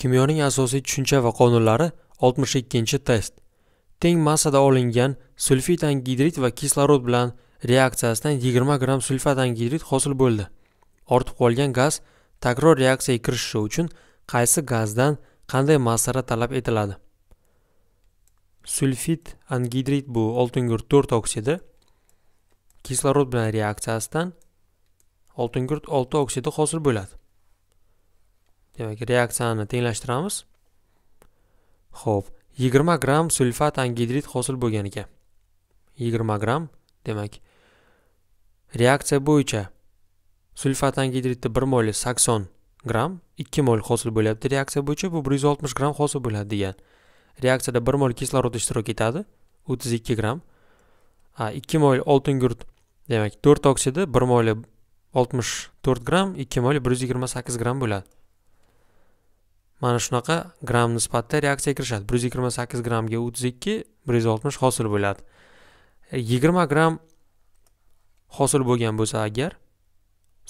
kimyoning asosiy tushuncha va qonunlari 62 test teng massada olingan sulfit angidrid va kislorod bilan reaksiyasidan 20 g sulfat angidrid hosil bo'ldi ortib qolgan gaz takror reaksiyaga kirishishi uchun qaysi gazdan qanday massa talab etiladi sulfit angidrid bu oltingurt 4 oksidi kislorod bilan reaksiyasidan oltingurt 6 oksidi hosil bo'ladi demak reaksiyani tenglashtiramiz ho'p yigirma gramm sulfat angidrid hosil bo'lgan ekan yigirma gramm demak reaksiya bo'yicha sulfat angidridni bir moli sakson gramm ikki mol hosil bo'lyapti reaksiya bo'yicha bu bir yuz oltmish gramm hosil bo'ladi degan reaksiyada bir mol kislorod ishtirok etadi o'ttiz ikki gramm ikki mol oltin gurt demak to'rt oksidi bir moli oltmish to'rt gramm ikki mol bir yuz yigirma sakkiz gramm bo'ladi mana shunaqa gramm nisbatda reaksiya kirishadi bir yuz yigirma sakkiz grammga o'ttiz ikki bir yuz oltmish hosil bo'ladi yigirma gramm hosil bo'lgan bo'lsa agar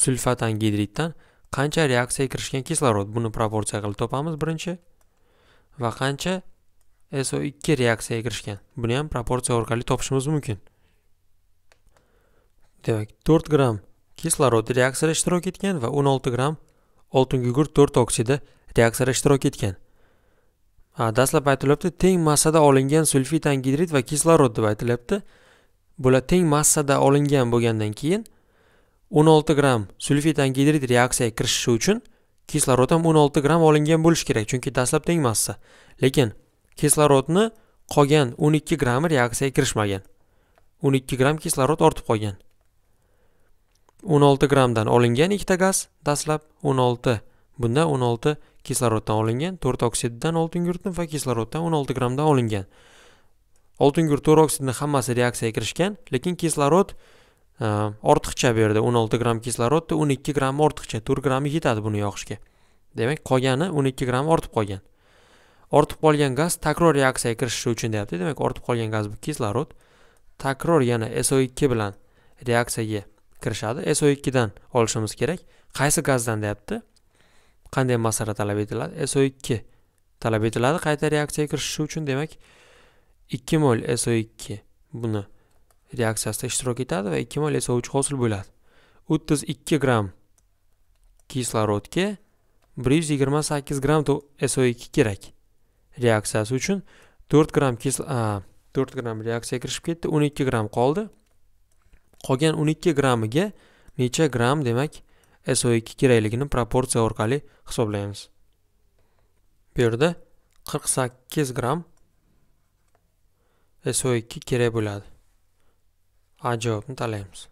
sulfatan gidriddan qancha reaksiya kirishgan kislorod buni proporsiya qilib topamiz birinchi va qancha so2 reaksiyaga kirishgan buni ham proporsiya orqali topishimiz mumkin demak 4 gramm kislorod reaksiyada ishtirok etgan va 16 gramm oltingugurt to'rt oksidi reaksiyada ishtirok etgan dastlab aytilyapti teng massada olingan sulfit angidrid va kislorod deb aytilyapti bular teng massada olingan bo'lgandan keyin 16 gramm sulfit angidrid reaksiyaga kirishishi uchun kislorod ham 16 gramm olingan bo'lishi kerak chunki dastlab teng massa lekin kislorodni qolgan 12 grammi reaksiyaga kirishmagan 12 gramm kislorod ortib qolgan 16 grammdan olingan ikkita gaz dastlab 16 Bunda 16 kisloroddan olingan 4 oksiddan gurtni va kisloroddan 16 grammdan olingan oltingurt 4 oksidni hammasi reaksiyaga kirishgan lekin kislorod e, ortiqcha berdi. 16 gram kislorodda 12 gram ortiqcha 4 grammi yetadi buni yoqishga demak qolgani 12 gram ortib qolgan ortib qolgan gaz takror reaksiyaga kirishishi uchun deyapti demak ortib qolgan gaz bu kislorod takror yana so2 bilan reaksiyaga kirishadi so2 dan olishimiz kerak qaysi gazdan deyapti qanday masala talab etiladi so ikki talab etiladi qayta reaksiyaga kirishishi uchun demak ikki mol so ikki buni reaksiyasida ishtirok etadi va ikki mol so uch hosil bo'ladi o'ttiz ikki gramm kislorodga bir yuz yigirma sakkiz gramm so ikki kerak reaksiyasi uchun to'rt gramm to'rt gramm reaksiyaga kirishib ketdi o'n ikki gramm qoldi qolgan o'n ikki grammiga necha gramm demak SO2 kerakligini proporsiya orqali hisoblaymiz. Bu yerda 48 gram SO2 kerak bo'ladi. A javobni tanlaymiz.